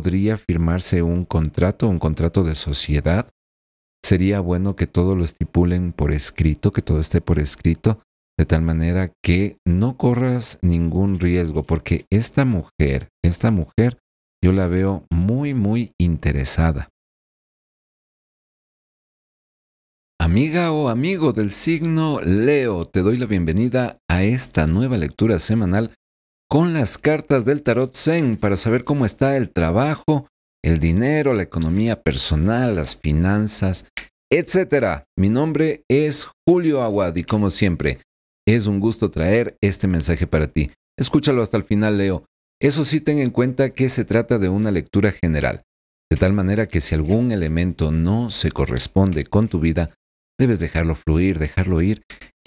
podría firmarse un contrato, un contrato de sociedad. Sería bueno que todo lo estipulen por escrito, que todo esté por escrito, de tal manera que no corras ningún riesgo, porque esta mujer, esta mujer, yo la veo muy, muy interesada. Amiga o amigo del signo Leo, te doy la bienvenida a esta nueva lectura semanal con las cartas del tarot Zen para saber cómo está el trabajo, el dinero, la economía personal, las finanzas, etc. Mi nombre es Julio Aguad y como siempre, es un gusto traer este mensaje para ti. Escúchalo hasta el final, Leo. Eso sí, ten en cuenta que se trata de una lectura general, de tal manera que si algún elemento no se corresponde con tu vida, debes dejarlo fluir, dejarlo ir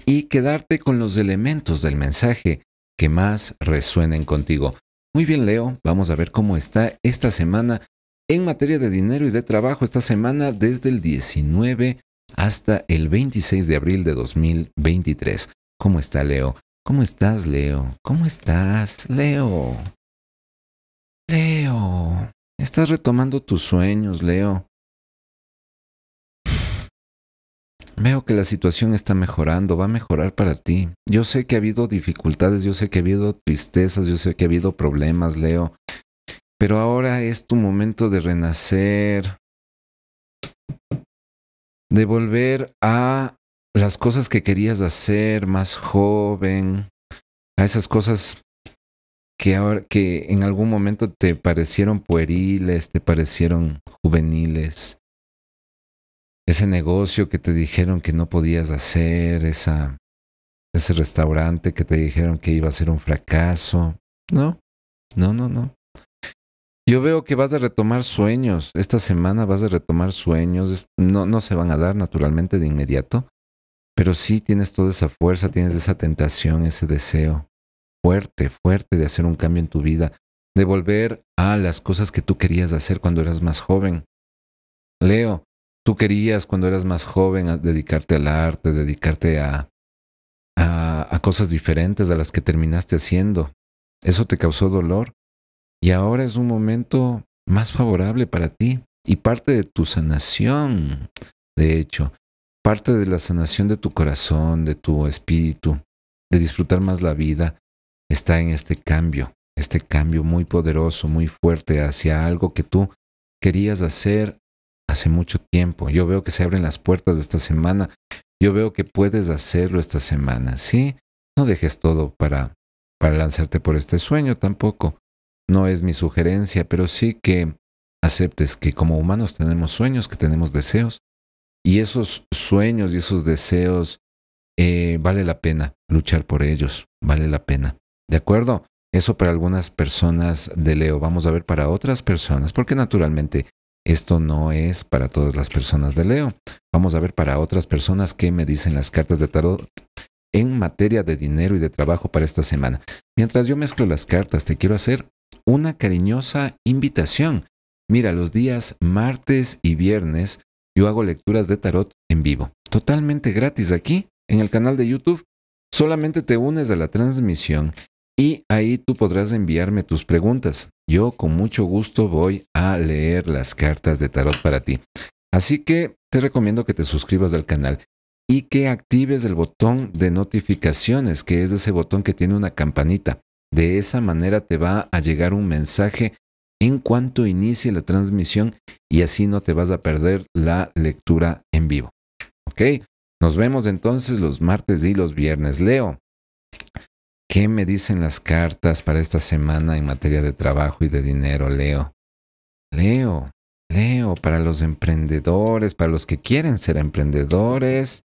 y quedarte con los elementos del mensaje que más resuenen contigo. Muy bien, Leo, vamos a ver cómo está esta semana en materia de dinero y de trabajo, esta semana desde el 19 hasta el 26 de abril de 2023. ¿Cómo está, Leo? ¿Cómo estás, Leo? ¿Cómo estás, Leo? Leo, estás retomando tus sueños, Leo. Veo que la situación está mejorando, va a mejorar para ti. Yo sé que ha habido dificultades, yo sé que ha habido tristezas, yo sé que ha habido problemas, Leo. Pero ahora es tu momento de renacer, de volver a las cosas que querías hacer más joven, a esas cosas que, ahora, que en algún momento te parecieron pueriles, te parecieron juveniles ese negocio que te dijeron que no podías hacer, esa, ese restaurante que te dijeron que iba a ser un fracaso. No, no, no, no. Yo veo que vas a retomar sueños. Esta semana vas a retomar sueños. No, no se van a dar naturalmente de inmediato, pero sí tienes toda esa fuerza, tienes esa tentación, ese deseo fuerte, fuerte de hacer un cambio en tu vida, de volver a las cosas que tú querías hacer cuando eras más joven. Leo, tú querías cuando eras más joven a dedicarte al arte, dedicarte a, a, a cosas diferentes a las que terminaste haciendo. Eso te causó dolor y ahora es un momento más favorable para ti y parte de tu sanación, de hecho, parte de la sanación de tu corazón, de tu espíritu, de disfrutar más la vida, está en este cambio, este cambio muy poderoso, muy fuerte hacia algo que tú querías hacer hace mucho tiempo. Yo veo que se abren las puertas de esta semana. Yo veo que puedes hacerlo esta semana, ¿sí? No dejes todo para, para lanzarte por este sueño tampoco. No es mi sugerencia, pero sí que aceptes que como humanos tenemos sueños, que tenemos deseos. Y esos sueños y esos deseos eh, vale la pena luchar por ellos, vale la pena. ¿De acuerdo? Eso para algunas personas de Leo. Vamos a ver para otras personas, porque naturalmente esto no es para todas las personas de Leo. Vamos a ver para otras personas qué me dicen las cartas de tarot en materia de dinero y de trabajo para esta semana. Mientras yo mezclo las cartas, te quiero hacer una cariñosa invitación. Mira, los días martes y viernes yo hago lecturas de tarot en vivo, totalmente gratis aquí en el canal de YouTube. Solamente te unes a la transmisión y ahí tú podrás enviarme tus preguntas. Yo con mucho gusto voy a leer las cartas de tarot para ti. Así que te recomiendo que te suscribas al canal y que actives el botón de notificaciones, que es ese botón que tiene una campanita. De esa manera te va a llegar un mensaje en cuanto inicie la transmisión y así no te vas a perder la lectura en vivo. ¿Ok? Nos vemos entonces los martes y los viernes. Leo, ¿Qué me dicen las cartas para esta semana en materia de trabajo y de dinero, Leo? Leo, Leo, para los emprendedores, para los que quieren ser emprendedores,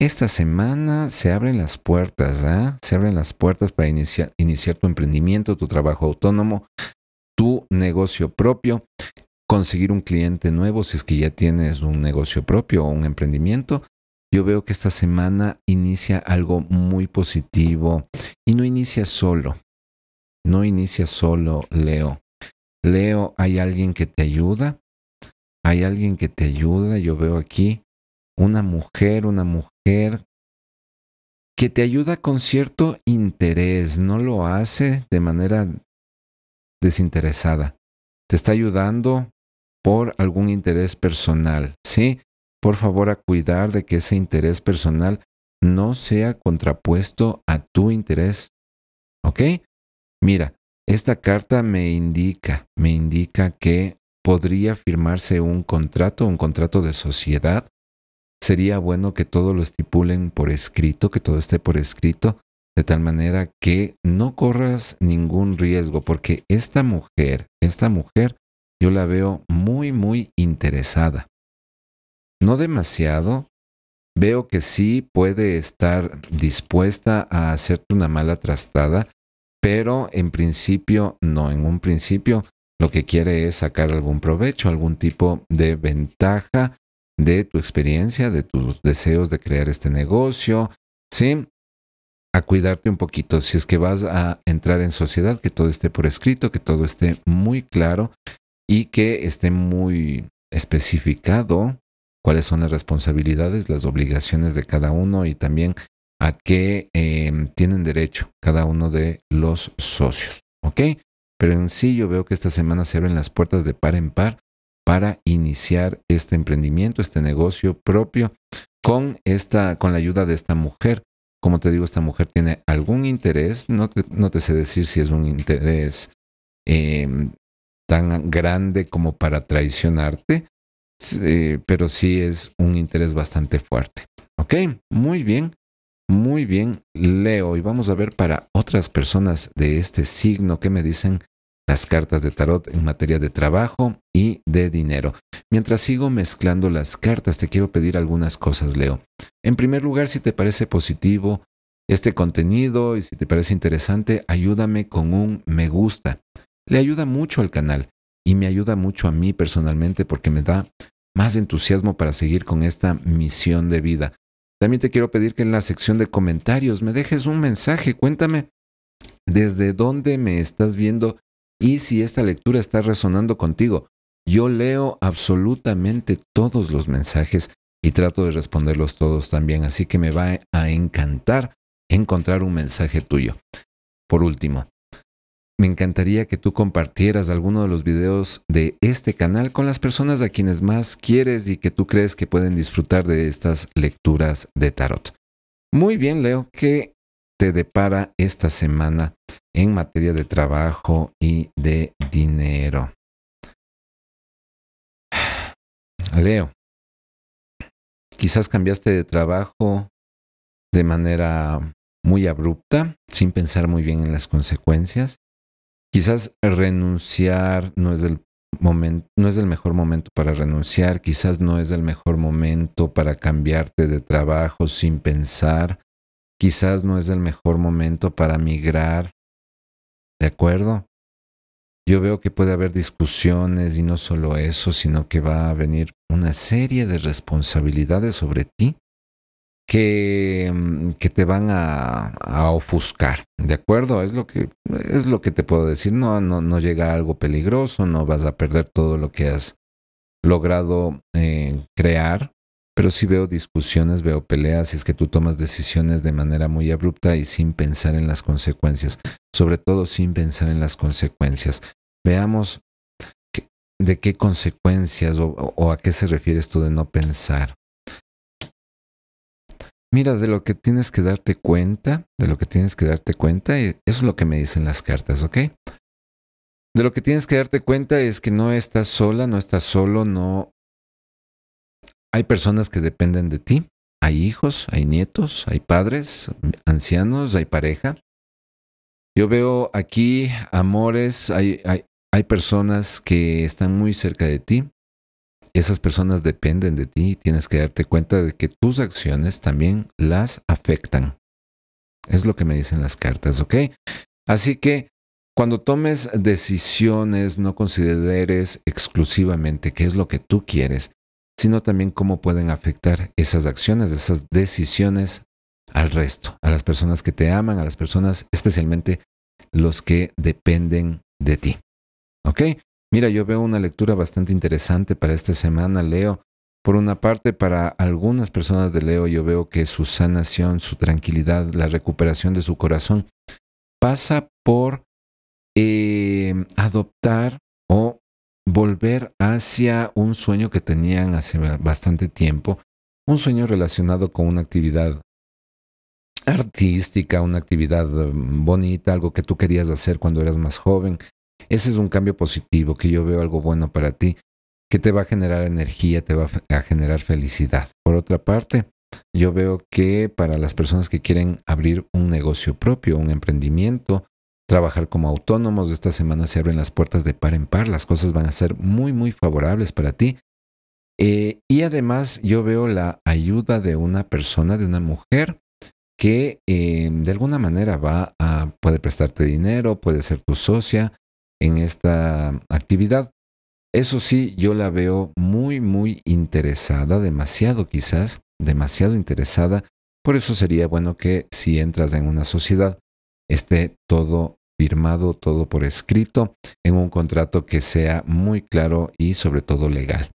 esta semana se abren las puertas, ¿ah? Se abren las puertas para iniciar tu emprendimiento, tu trabajo autónomo, tu negocio propio, conseguir un cliente nuevo si es que ya tienes un negocio propio o un emprendimiento yo veo que esta semana inicia algo muy positivo y no inicia solo. No inicia solo, Leo. Leo, hay alguien que te ayuda. Hay alguien que te ayuda. Yo veo aquí una mujer, una mujer que te ayuda con cierto interés. No lo hace de manera desinteresada. Te está ayudando por algún interés personal, ¿sí? por favor a cuidar de que ese interés personal no sea contrapuesto a tu interés. ¿Ok? Mira, esta carta me indica, me indica que podría firmarse un contrato, un contrato de sociedad. Sería bueno que todo lo estipulen por escrito, que todo esté por escrito, de tal manera que no corras ningún riesgo, porque esta mujer, esta mujer, yo la veo muy, muy interesada no demasiado, veo que sí puede estar dispuesta a hacerte una mala trastada, pero en principio, no, en un principio lo que quiere es sacar algún provecho, algún tipo de ventaja de tu experiencia, de tus deseos de crear este negocio, ¿sí? A cuidarte un poquito, si es que vas a entrar en sociedad, que todo esté por escrito, que todo esté muy claro y que esté muy especificado cuáles son las responsabilidades, las obligaciones de cada uno y también a qué em, tienen derecho cada uno de los socios. ¿Ok? Pero en sí yo veo que esta semana se abren las puertas de par en par para iniciar este emprendimiento, este negocio propio con, esta, con la ayuda de esta mujer. Como te digo, esta mujer tiene algún interés, no te, sé decir si es un interés em, tan grande como para traicionarte, eh, pero sí es un interés bastante fuerte. Ok, muy bien, muy bien, Leo. Y vamos a ver para otras personas de este signo que me dicen las cartas de tarot en materia de trabajo y de dinero. Mientras sigo mezclando las cartas, te quiero pedir algunas cosas, Leo. En primer lugar, si te parece positivo este contenido y si te parece interesante, ayúdame con un me gusta. Le ayuda mucho al canal y me ayuda mucho a mí personalmente porque me da más entusiasmo para seguir con esta misión de vida. También te quiero pedir que en la sección de comentarios me dejes un mensaje, cuéntame desde dónde me estás viendo y si esta lectura está resonando contigo. Yo leo absolutamente todos los mensajes y trato de responderlos todos también, así que me va a encantar encontrar un mensaje tuyo. Por último, me encantaría que tú compartieras alguno de los videos de este canal con las personas a quienes más quieres y que tú crees que pueden disfrutar de estas lecturas de tarot. Muy bien, Leo, ¿qué te depara esta semana en materia de trabajo y de dinero? Leo, quizás cambiaste de trabajo de manera muy abrupta, sin pensar muy bien en las consecuencias. Quizás renunciar no es el momento, no es el mejor momento para renunciar, quizás no es el mejor momento para cambiarte de trabajo sin pensar, quizás no es el mejor momento para migrar. ¿De acuerdo? Yo veo que puede haber discusiones y no solo eso, sino que va a venir una serie de responsabilidades sobre ti que, te van a, ofuscar, ¿de acuerdo? Es lo que, es lo que te puedo decir, no, no, llega algo peligroso, no vas a perder todo lo que has logrado eh, crear, pero sí veo discusiones, veo peleas, y es que tú tomas decisiones de manera muy abrupta y sin pensar en las consecuencias, sobre todo sin pensar en las consecuencias. Veamos de qué consecuencias o, o, a qué se refieres tú de no pensar. Mira, de lo que tienes que darte cuenta, de lo que tienes que darte cuenta, eh, eso es lo que me dicen las cartas, ¿ok? De lo que tienes que darte cuenta es que no estás sola, no estás solo, no... Hay personas que dependen de ti, hay hijos, hay nietos, hay padres, ancianos, hay pareja. Yo veo aquí amores, hay, hay, hay personas que están muy cerca de ti, esas personas dependen de ti y tienes que darte cuenta de que tus acciones también las afectan. Es lo que me dicen las cartas, ¿ok? Así que cuando tomes decisiones, no consideres exclusivamente qué es lo que tú quieres, sino también cómo pueden afectar esas acciones, esas decisiones al resto, a las personas que te aman, a las personas especialmente los que dependen de ti. ¿Ok? Mira, yo veo una lectura bastante interesante para esta semana, Leo. Por una parte, para algunas personas de Leo, yo veo que su sanación, su tranquilidad, la recuperación de su corazón pasa por em, adoptar o volver hacia un sueño que tenían hace bastante tiempo, un sueño relacionado con una actividad artística, una actividad mm, bonita, algo que tú querías hacer cuando eras más joven, ese es un cambio positivo, que yo veo algo bueno para ti, que te va a generar energía, te va a generar felicidad. Por otra parte, yo veo que para las personas que quieren abrir un negocio propio, un emprendimiento, trabajar como autónomos, esta semana se abren las puertas de par en par, las cosas van a ser muy, muy favorables para ti. Eh, y además yo veo la ayuda de una persona, de una mujer, que eh, de alguna manera va puede prestarte dinero, puede ser tu socia, en esta actividad. Eso sí, yo la veo muy, muy interesada, demasiado quizás, demasiado interesada. Por eso sería bueno que si entras en una sociedad, esté todo firmado, todo por escrito, en un contrato que sea muy claro y sobre todo legal.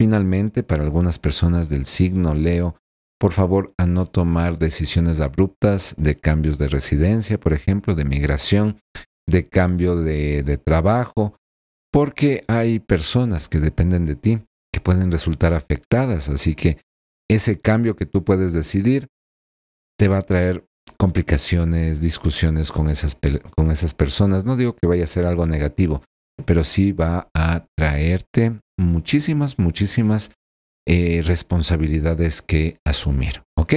Finalmente, para algunas personas del signo Leo, por favor a no tomar decisiones abruptas de cambios de residencia, por ejemplo, de migración, de cambio de, trabajo, porque hay personas que dependen de ti, que pueden resultar afectadas, así que ese cambio que tú puedes decidir te va a traer complicaciones, discusiones con esas, con esas personas. No digo que vaya a ser algo negativo, pero sí va a traerte muchísimas, muchísimas eh, responsabilidades que asumir. ¿Ok?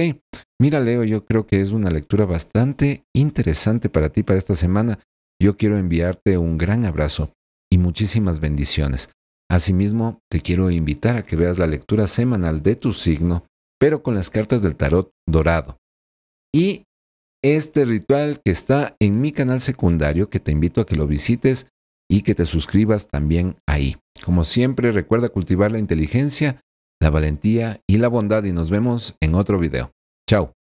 Mira, Leo, yo creo que es una lectura bastante interesante para ti para esta semana. Yo quiero enviarte un gran abrazo y muchísimas bendiciones. Asimismo, te quiero invitar a que veas la lectura semanal de tu signo, pero con las cartas del tarot dorado. Y este ritual que está en mi canal secundario, que te invito a que lo visites y que te suscribas también ahí. Como siempre, recuerda cultivar la inteligencia, la valentía y la bondad y nos vemos en otro video. Chao.